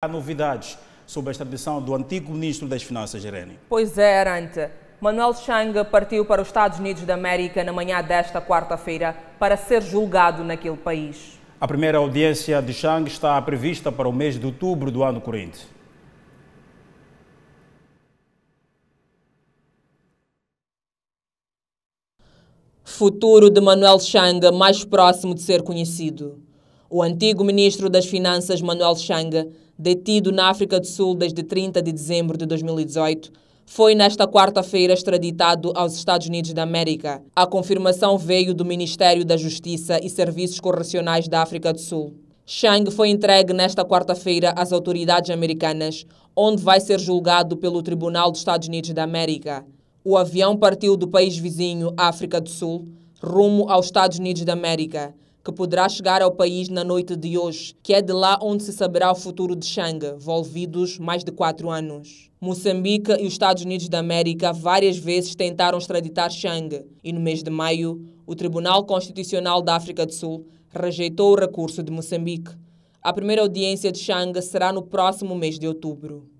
Há novidades sobre a extradição do antigo ministro das Finanças, Irene. Pois é, Arante. Manuel Chang partiu para os Estados Unidos da América na manhã desta quarta-feira para ser julgado naquele país. A primeira audiência de Chang está prevista para o mês de outubro do ano corrente. Futuro de Manuel Chang mais próximo de ser conhecido o antigo ministro das Finanças Manuel Chang, detido na África do Sul desde 30 de dezembro de 2018, foi nesta quarta-feira extraditado aos Estados Unidos da América. A confirmação veio do Ministério da Justiça e Serviços Correcionais da África do Sul. Chang foi entregue nesta quarta-feira às autoridades americanas, onde vai ser julgado pelo Tribunal dos Estados Unidos da América. O avião partiu do país vizinho, África do Sul, rumo aos Estados Unidos da América que poderá chegar ao país na noite de hoje, que é de lá onde se saberá o futuro de Xanga, envolvidos mais de quatro anos. Moçambique e os Estados Unidos da América várias vezes tentaram extraditar Xanga e, no mês de maio, o Tribunal Constitucional da África do Sul rejeitou o recurso de Moçambique. A primeira audiência de Xanga será no próximo mês de outubro.